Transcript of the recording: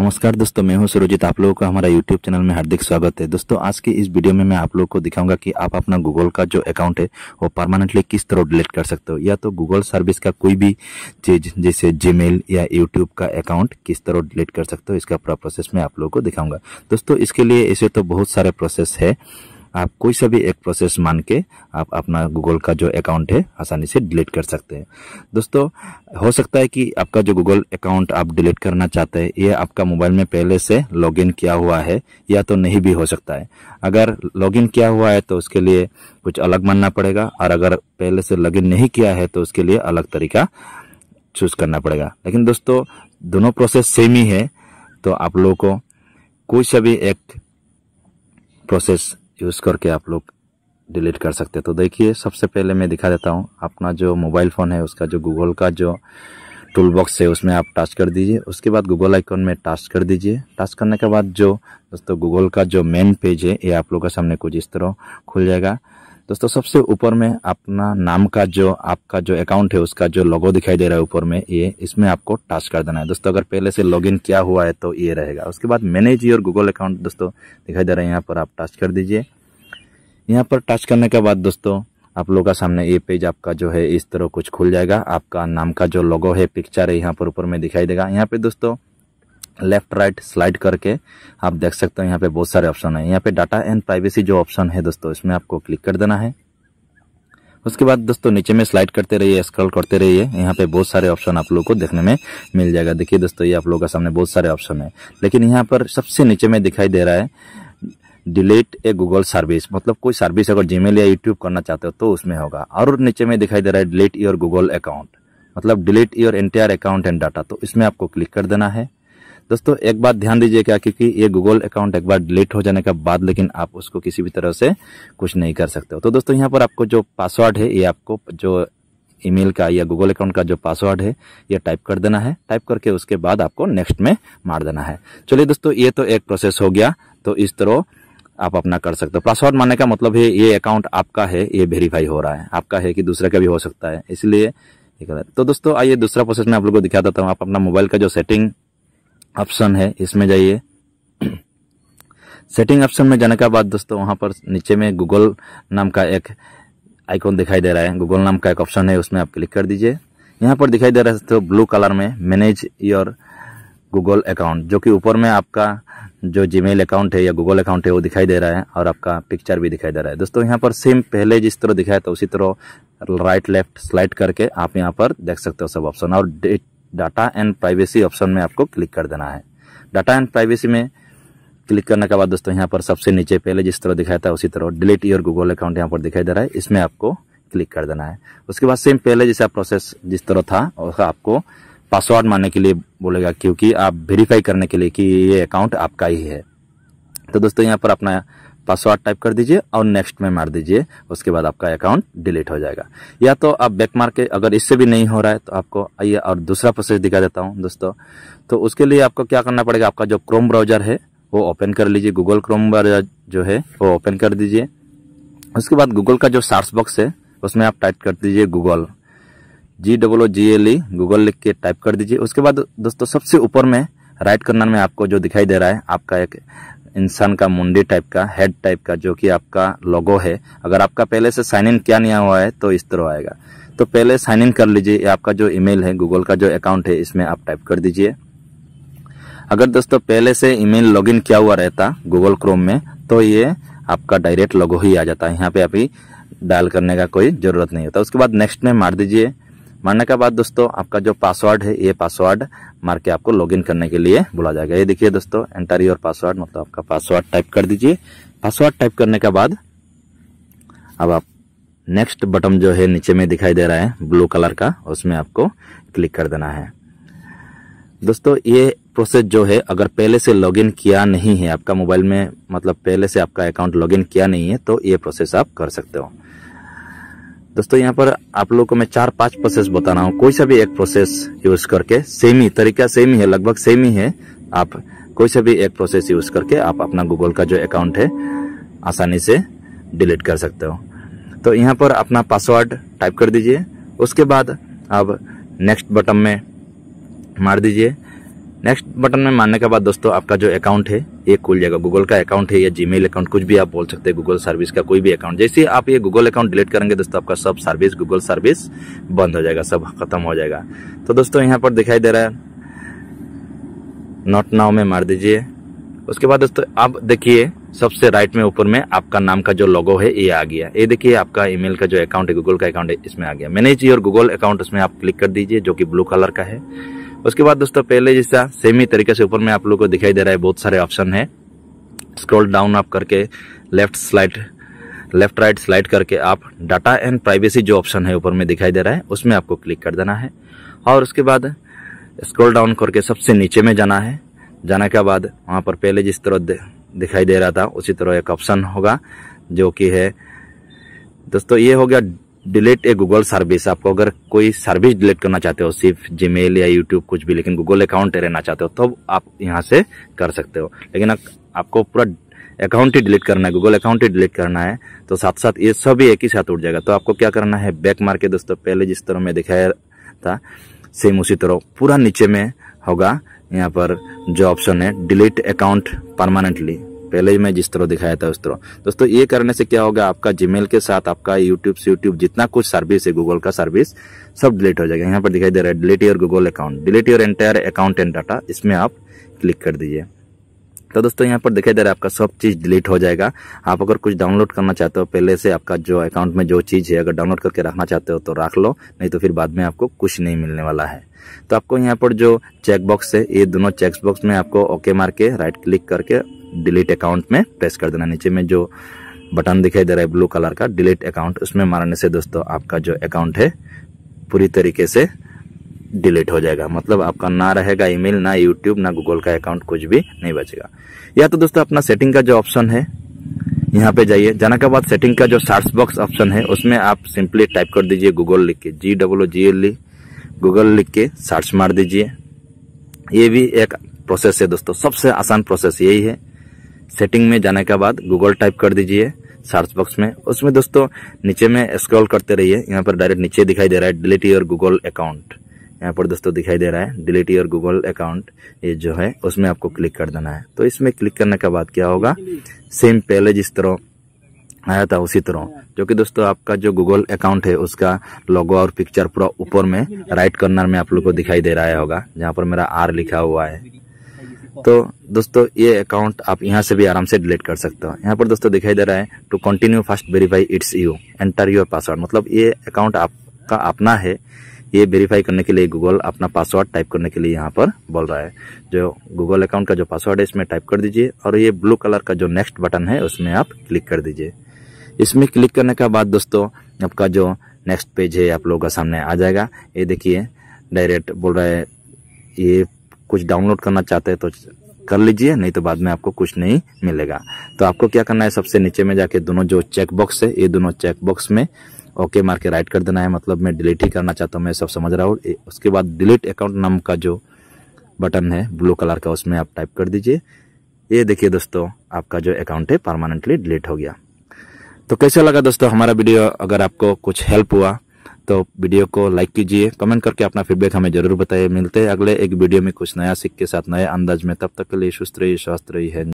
नमस्कार दोस्तों मैं हूं सुरजीत आप लोगों का हमारा यूट्यूब चैनल में हार्दिक स्वागत है दोस्तों आज की इस वीडियो में मैं आप लोगों को दिखाऊंगा कि आप अपना गूगल का जो अकाउंट है वो परमानेंटली किस तरह डिलीट कर सकते हो या तो गूगल सर्विस का कोई भी चीज जैसे जीमेल या यूट्यूब का अकाउंट किस तरह डिलीट कर सकते हो इसका पूरा प्रोसेस मैं आप लोगों को दिखाऊंगा दोस्तों इसके लिए ऐसे तो बहुत सारे प्रोसेस है आप कोई सा भी एक प्रोसेस मान के आप अपना गूगल का जो अकाउंट है आसानी से डिलीट कर सकते हैं दोस्तों हो सकता है कि आपका जो गूगल अकाउंट आप डिलीट करना चाहते हैं ये आपका मोबाइल में पहले से लॉगिन किया हुआ है या तो नहीं भी हो सकता है अगर लॉगिन किया हुआ है तो उसके लिए कुछ अलग मानना पड़ेगा और अगर पहले से लॉगिन नहीं किया है तो उसके लिए अलग तरीका चूज करना पड़ेगा लेकिन दोस्तों दोनों प्रोसेस सेम ही है तो आप लोगों को कोई सा भी एक प्रोसेस यूज़ करके आप लोग डिलीट कर सकते हैं तो देखिए सबसे पहले मैं दिखा देता हूँ अपना जो मोबाइल फ़ोन है उसका जो गूगल का जो टूल बॉक्स है उसमें आप टच कर दीजिए उसके बाद गूगल आइकॉन में टच कर दीजिए टच करने के बाद जो दोस्तों गूगल का जो मेन पेज है ये आप लोगों के सामने कुछ इस तरह खुल जाएगा दोस्तों सबसे ऊपर में अपना नाम का जो आपका जो अकाउंट है उसका जो लोगो दिखाई दे रहा है ऊपर में ये इसमें आपको टच कर देना है दोस्तों अगर पहले से लॉगिन किया हुआ है तो ये रहेगा उसके बाद मैनेज योर गूगल अकाउंट दोस्तों दिखाई दे रहा है यहाँ पर आप टच कर दीजिए यहाँ पर टच करने के बाद दोस्तों आप लोगों का सामने ये पेज आपका जो है इस तरह कुछ खुल जाएगा आपका नाम का जो लोगो है पिक्चर है यहाँ पर ऊपर में दिखाई देगा यहाँ पे दोस्तों लेफ्ट राइट स्लाइड करके आप देख सकते हो यहाँ पे बहुत सारे ऑप्शन है यहाँ पे डाटा एंड प्राइवेसी जो ऑप्शन है दोस्तों इसमें आपको क्लिक कर देना है उसके बाद दोस्तों नीचे में स्लाइड करते रहिए स्क्रॉल करते रहिए यहाँ पे बहुत सारे ऑप्शन आप लोग को देखने में मिल जाएगा देखिए दोस्तों ये आप लोगों का सामने बहुत सारे ऑप्शन है लेकिन यहाँ पर सबसे नीचे में दिखाई दे रहा है डिलीट ए गूगल सर्विस मतलब कोई सर्विस अगर जीमेल या यूट्यूब करना चाहते हो तो उसमें होगा और नीचे में दिखाई दे रहा है डिलीट योर गूगल अकाउंट मतलब delete your entire account and data तो इसमें आपको क्लिक कर देना है दोस्तों एक बात ध्यान दीजिए क्या क्योंकि ये गूगल अकाउंट एक बार डिलीट हो जाने के बाद लेकिन आप उसको किसी भी तरह से कुछ नहीं कर सकते हो तो दोस्तों यहाँ पर आपको जो पासवर्ड है ये आपको जो ईमेल का या गूगल अकाउंट का जो पासवर्ड है ये टाइप कर देना है टाइप करके उसके बाद आपको नेक्स्ट में मार देना है चलिए दोस्तों ये तो एक प्रोसेस हो गया तो इस तरह आप अपना कर सकते हो पासवर्ड मानने का मतलब है ये अकाउंट आपका है ये वेरीफाई हो रहा है आपका है कि दूसरे का भी हो सकता है इसलिए तो दोस्तों आइए दूसरा प्रोसेस मैं आप लोगों को दिखा देता हूँ आप अपना मोबाइल का जो सेटिंग ऑप्शन है इसमें जाइए सेटिंग ऑप्शन में जाने के बाद दोस्तों वहां पर नीचे में गूगल नाम का एक आइकॉन दिखाई दे रहा है गूगल नाम का एक ऑप्शन है उसमें आप क्लिक कर दीजिए यहाँ पर दिखाई दे रहा है तो ब्लू कलर में मैनेज योर गूगल अकाउंट जो कि ऊपर में आपका जो जीमेल अकाउंट है या गूगल अकाउंट है वो दिखाई दे रहा है और आपका पिक्चर भी दिखाई दे रहा है दोस्तों यहाँ पर सेम पहले जिस तरह दिखाया था उसी तरह राइट लेफ्ट स्लाइड करके आप यहाँ पर देख सकते हो सब ऑप्शन और डेट डाटा एंड प्राइवेसी ऑप्शन में आपको क्लिक कर देना है डाटा एंड प्राइवेसी में क्लिक करने के बाद दोस्तों यहाँ पर सबसे नीचे पहले जिस तरह दिखाया था उसी तरह डिलीट योर गूगल अकाउंट यहाँ पर दिखाई दे रहा है इसमें आपको क्लिक कर देना है उसके बाद सेम पहले जैसा प्रोसेस जिस तरह था उसका आपको पासवर्ड मानने के लिए बोलेगा क्योंकि आप वेरीफाई करने के लिए कि ये अकाउंट आपका ही है तो दोस्तों यहाँ पर अपना पासवर्ड टाइप कर दीजिए और नेक्स्ट में मार दीजिए उसके बाद आपका अकाउंट डिलीट हो जाएगा या तो आप बैक मार के अगर इससे भी नहीं हो रहा है तो आपको आइए और दूसरा प्रोसेस दिखा देता हूँ दोस्तों तो उसके लिए आपको क्या करना पड़ेगा आपका जो क्रोम ब्राउजर है वो ओपन कर लीजिए गूगल क्रोम ब्राउजर जो है वो ओपन कर दीजिए उसके बाद गूगल का जो सार्स बॉक्स है उसमें आप टाइप कर दीजिए Google G double G L E Google लिख के टाइप कर दीजिए उसके बाद दोस्तों सबसे ऊपर में राइट कर्नर में आपको जो दिखाई दे रहा है आपका एक इंसान का मुंडी टाइप का हेड टाइप का जो कि आपका लोगो है अगर आपका पहले से साइन इन क्या नहीं हुआ है तो इस तरह आएगा तो पहले साइन इन कर लीजिए आपका जो ईमेल है गूगल का जो अकाउंट है इसमें आप टाइप कर दीजिए अगर दोस्तों पहले से ईमेल लॉगिन किया हुआ रहता गूगल क्रोम में तो ये आपका डायरेक्ट लोगो ही आ जाता है यहाँ पे अभी डायल करने का कोई जरूरत नहीं होता उसके बाद नेक्स्ट में मार दीजिए मारने के बाद दोस्तों आपका जो पासवर्ड है ये पासवर्ड मार के आपको लॉगिन करने के लिए बोला जाएगा ये देखिए दोस्तों एंटर योर पासवर्ड मतलब आपका पासवर्ड टाइप कर दीजिए पासवर्ड टाइप करने के बाद अब आप नेक्स्ट बटन जो है नीचे में दिखाई दे रहा है ब्लू कलर का उसमें आपको क्लिक कर देना है दोस्तों ये प्रोसेस जो है अगर पहले से लॉगिन किया नहीं है आपका मोबाइल में मतलब पहले से आपका अकाउंट लॉगिन किया नहीं है तो ये प्रोसेस आप कर सकते हो दोस्तों यहाँ पर आप लोग को मैं चार पांच प्रोसेस बता रहा हूँ कोई सा भी एक प्रोसेस यूज करके सेम ही तरीका सेम ही है लगभग सेम ही है आप कोई सा भी एक प्रोसेस यूज करके आप अपना गूगल का जो अकाउंट है आसानी से डिलीट कर सकते हो तो यहाँ पर अपना पासवर्ड टाइप कर दीजिए उसके बाद आप नेक्स्ट बटन में मार दीजिए नेक्स्ट बटन में मारने के बाद दोस्तों आपका जो अकाउंट है ये खुल जाएगा गूगल का अकाउंट है या जीमेल अकाउंट कुछ भी आप बोल सकते हैं गूगल सर्विस का कोई भी अकाउंट जैसे आप ये गूगल अकाउंट डिलीट करेंगे दोस्तों आपका सब सर्विस गूगल सर्विस बंद हो जाएगा सब खत्म हो जाएगा तो दोस्तों यहाँ पर दिखाई दे रहा है नोट नाव में मार दीजिए उसके बाद दोस्तों आप देखिए सबसे राइट में ऊपर में आपका नाम का जो लोगो है ये आ गया ये देखिए आपका ईमेल का जो अकाउंट है गूगल का अकाउंट है इसमें आ गया मैनेज योर गूगल अकाउंट उसमें आप क्लिक कर दीजिए जो कि ब्लू कलर का है उसके बाद दोस्तों पहले जैसा सेम ही तरीके से ऊपर में आप लोग को दिखाई दे रहा है बहुत सारे ऑप्शन है स्क्रॉल डाउन आप करके left slide left right slide करके आप डाटा एंड प्राइवेसी जो ऑप्शन है ऊपर में दिखाई दे रहा है उसमें आपको क्लिक कर देना है और उसके बाद स्क्रॉल डाउन करके सबसे नीचे में जाना है जाने के बाद वहाँ पर पहले जिस तरह दिखाई दे रहा था उसी तरह एक ऑप्शन होगा जो कि है दोस्तों ये हो गया डिलीट ए गूगल सर्विस आपको अगर कोई सर्विस डिलीट करना चाहते हो सिर्फ जीमेल या यूट्यूब कुछ भी लेकिन गूगल अकाउंट रहना चाहते हो तब तो आप यहाँ से कर सकते हो लेकिन आपको पूरा अकाउंट ही डिलीट करना है गूगल अकाउंट ही डिलीट करना है तो साथ साथ ये सब एक ही साथ उठ जाएगा तो आपको क्या करना है बैक मार के दोस्तों पहले जिस तरह मैं दिखाया था सेम उसी तरह पूरा नीचे में होगा यहाँ पर जो ऑप्शन है डिलीट अकाउंट परमानेंटली पहले ही मैं जिस तरह दिखाया था उस तरह दोस्तों ये करने से क्या होगा आपका जीमेल के साथ आपका यूट्यूब से यूट्यूब जितना कुछ सर्विस है गूगल का सर्विस सब डिलीट हो जाएगा यहाँ पर दिखाई दे रहा है delete your Google account delete your entire account and data इसमें आप क्लिक कर दीजिए तो दोस्तों यहाँ पर दिखाई दे रहा है आपका सब चीज़ डिलीट हो जाएगा आप अगर कुछ डाउनलोड करना चाहते हो पहले से आपका जो अकाउंट में जो चीज़ है अगर डाउनलोड करके रखना चाहते हो तो रख लो नहीं तो फिर बाद में आपको कुछ नहीं मिलने वाला है तो आपको यहाँ पर जो चेकबॉक्स है ये दोनों चेकबॉक्स में आपको ओके मार के राइट क्लिक करके डिलीट अकाउंट में प्रेस कर देना नीचे में जो बटन दिखाई दे रहा है ब्लू कलर का डिलीट अकाउंट उसमें मारने से दोस्तों आपका जो अकाउंट है पूरी तरीके से डिलीट हो जाएगा मतलब आपका ना रहेगा ईमेल ना यूट्यूब ना गूगल का अकाउंट कुछ भी नहीं बचेगा या तो दोस्तों अपना सेटिंग का जो ऑप्शन है यहाँ पे जाइए जाने के बाद सेटिंग का जो सर्च बॉक्स ऑप्शन है उसमें आप सिंपली टाइप कर दीजिए गूगल लिख के जी double G L E Google लिख के सर्च मार दीजिए ये भी एक प्रोसेस है दोस्तों सबसे आसान प्रोसेस यही है सेटिंग में जाने के बाद गूगल टाइप कर दीजिए सर्च बॉक्स में उसमें दोस्तों नीचे में स्क्रॉल करते रहिए यहाँ पर डायरेक्ट नीचे दिखाई दे रहा है डिलीट योर गूगल अकाउंट यहाँ पर दोस्तों दिखाई दे रहा है डिलीट योर गूगल अकाउंट ये जो है उसमें आपको क्लिक कर देना है तो इसमें क्लिक करने के बाद क्या होगा सेम पहले जिस तरह आया था उसी तरह जो कि दोस्तों आपका जो गूगल अकाउंट है उसका लोगो और पिक्चर पूरा ऊपर में राइट कॉर्नर में आप लोग को दिखाई दे रहा होगा जहाँ पर मेरा आर लिखा हुआ है तो दोस्तों ये अकाउंट आप यहाँ से भी आराम से डिलीट कर सकते हो यहाँ पर दोस्तों दिखाई दे रहा है to continue first verify it's you enter your password मतलब ये अकाउंट आपका अपना है ये वेरीफाई करने के लिए गूगल अपना पासवर्ड टाइप करने के लिए यहाँ पर बोल रहा है जो गूगल अकाउंट का जो पासवर्ड है इसमें टाइप कर दीजिए और ये ब्लू कलर का जो नेक्स्ट बटन है उसमें आप क्लिक कर दीजिए इसमें क्लिक करने के बाद दोस्तों आपका जो नेक्स्ट पेज है आप लोगों का सामने आ जाएगा ये देखिए डायरेक्ट बोल रहा है ये कुछ डाउनलोड करना चाहते हैं तो कर लीजिए नहीं तो बाद में आपको कुछ नहीं मिलेगा तो आपको क्या करना है सबसे नीचे में जाके दोनों जो चेक बॉक्स है ये दोनों चेक बॉक्स में ओके मार के राइट कर देना है मतलब मैं डिलीट ही करना चाहता हूँ मैं सब समझ रहा हूँ उसके बाद डिलीट अकाउंट नाम का जो बटन है ब्लू कलर का उसमें आप टाइप कर दीजिए ये देखिए दोस्तों आपका जो अकाउंट है परमानेंटली डिलीट हो गया तो कैसा लगा दोस्तों हमारा वीडियो अगर आपको कुछ हेल्प हुआ तो वीडियो को लाइक कीजिए कमेंट करके अपना फीडबैक हमें जरूर बताइए मिलते हैं अगले एक वीडियो में कुछ नया सीख के साथ नए अंदाज में तब तक के लिए सुस्त शास्त्र रही है